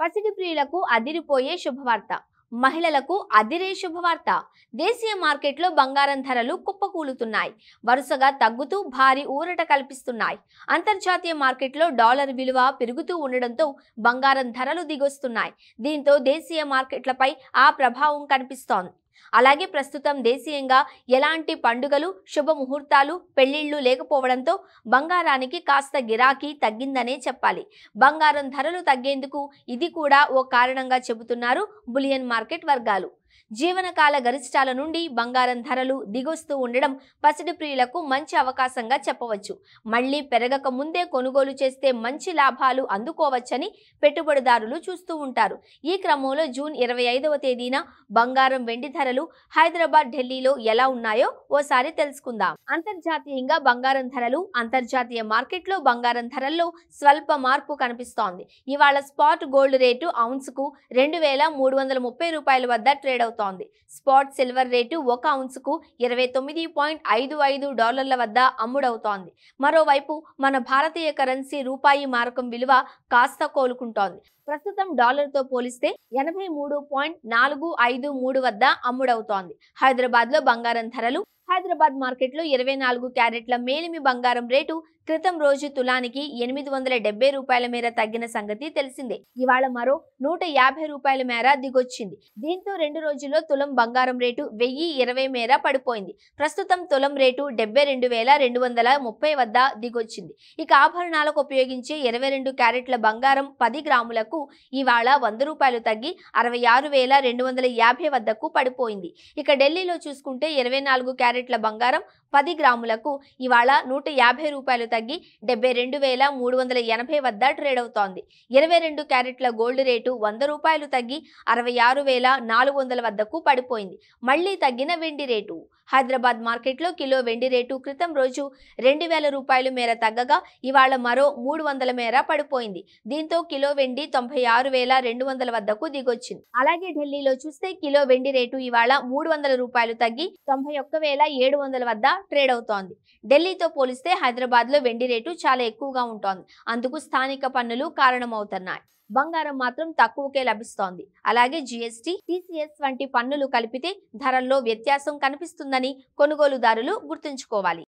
పసిడి ప్రియులకు అదిరిపోయే శుభవార్త మహిళలకు అదిరే శుభవార్త దేశీయ మార్కెట్లో బంగారం ధరలు కుప్పకూలుతున్నాయి వరుసగా తగ్గుతూ భారీ ఊరట కల్పిస్తున్నాయి అంతర్జాతీయ మార్కెట్లో డాలర్ విలువ పెరుగుతూ ఉండడంతో బంగారం ధరలు దిగొస్తున్నాయి దీంతో దేశీయ మార్కెట్లపై ఆ ప్రభావం కనిపిస్తోంది అలాగే ప్రస్తుతం దేశీయంగా ఎలాంటి పండుగలు శుభముహూర్తాలు పెళ్లిళ్లు లేకపోవడంతో బంగారానికి కాస్త గిరాకీ తగ్గిందనే చెప్పాలి బంగారం ధరలు తగ్గేందుకు ఇది కూడా ఓ కారణంగా చెబుతున్నారు బులియన్ మార్కెట్ వర్గాలు జీవనకాల గరిష్టాల నుండి బంగారం ధరలు దిగొస్తూ ఉండడం పసిడి ప్రియులకు మంచి అవకాశంగా చెప్పవచ్చు మళ్లీ పెరగక ముందే కొనుగోలు చేస్తే మంచి లాభాలు అందుకోవచ్చని పెట్టుబడిదారులు చూస్తూ ఉంటారు ఈ క్రమంలో జూన్ ఇరవై ఐదవ తేదీన బంగారం వెండి ధరలు హైదరాబాద్ ఢిల్లీలో ఎలా ఉన్నాయో ఓసారి తెలుసుకుందాం అంతర్జాతీయంగా బంగారం ధరలు అంతర్జాతీయ మార్కెట్లో బంగారం ధరల్లో స్వల్ప మార్పు కనిపిస్తోంది ఇవాళ స్పాట్ గోల్డ్ రేటు ఔన్స్ కు రెండు వేల మూడు వందల ముప్పై రూపాయల వద్ద ట్రేడ్ అవుతోంది స్పాట్ సిల్వర్ రేటు ఒక ఔన్సుకు ఇరవై తొమ్మిది పాయింట్ ఐదు ఐదు డాలర్ల వద్ద అమ్ముడవుతోంది మరోవైపు మన భారతీయ కరెన్సీ రూపాయి మారకం విలువ కాస్త కోలుకుంటోంది ప్రస్తుతం డాలర్ తో పోలిస్తే ఎనభై మూడు పాయింట్ నాలుగు ఐదు మూడు వద్ద అమ్ముడవుతోంది హైదరాబాద్ లో బంగారం ధరలు హైదరాబాద్ మార్కెట్లో ఇరవై నాలుగు క్యారెట్ల మేలిమి బంగారం రేటు క్రితం రోజు తులానికి ఎనిమిది వందల డెబ్బై రూపాయల మేర తగ్గిన సంగతి తెలిసిందే ఇవాళ మరో నూట యాభై రూపాయల మేర దిగొచ్చింది దీంతో రెండు రోజుల్లో తులం బంగారం రేటు వెయ్యి ఇరవై మేర పడిపోయింది ప్రస్తుతం తులం రేటు డెబ్బై రెండు వేల రెండు వందల ముప్పై వద్ద దిగొచ్చింది ఇక ఆభరణాలకు ఉపయోగించే ఇరవై రెండు క్యారెట్ల బంగారం పది గ్రాములకు ఇవాళ వంద రూపాయలు తగ్గి అరవై ఆరు వేల రెండు వందల యాభై వద్దకు పడిపోయింది ఇక ఢిల్లీలో చూసుకుంటే ఇరవై నాలుగు క్యారెట్ల బంగారం పది గ్రాములకు ఇవాళ నూట యాభై రూపాయలు తగ్గి డెబ్బై రెండు వేల మూడు వందల ఎనభై వద్ద ట్రేడ్ అవుతోంది ఇరవై రెండు క్యారెట్ల గోల్డ్ రేటు వంద రూపాయలు తగ్గి అరవై ఆరు వేల నాలుగు వందల వద్దకు పడిపోయింది మళ్లీ తగ్గిన వెండి రేటు హైదరాబాద్ మార్కెట్లో కిలో వెండి రేటు క్రితం రోజు రెండు వేల రూపాయలు మేర తగ్గగా ఇవాళ మరో మూడు వందల మేర పడిపోయింది దీంతో కిలో వెండి తొంభై ఆరు వేల రెండు వందల వద్దకు దిగొచ్చింది అలాగే ఢిల్లీలో చూస్తే కిలో వెండి రేటు ఇవాళ మూడు వందల రూపాయలు తగ్గి తొంభై ఒక్క వేల ఏడు వందల వద్ద ట్రేడ్ అవుతోంది ఢిల్లీతో పోలిస్తే హైదరాబాద్లో వెండి రేటు చాలా ఎక్కువగా ఉంటోంది అందుకు స్థానిక పన్నులు కారణమవుతున్నాయి బంగారం మాత్రం తక్కువకే లభిస్తోంది అలాగే జిఎస్టి టీసీఎస్ వంటి పన్నులు కలిపితే ధరల్లో వ్యత్యాసం కనిపిస్తుందని కొనుగోలుదారులు గుర్తుంచుకోవాలి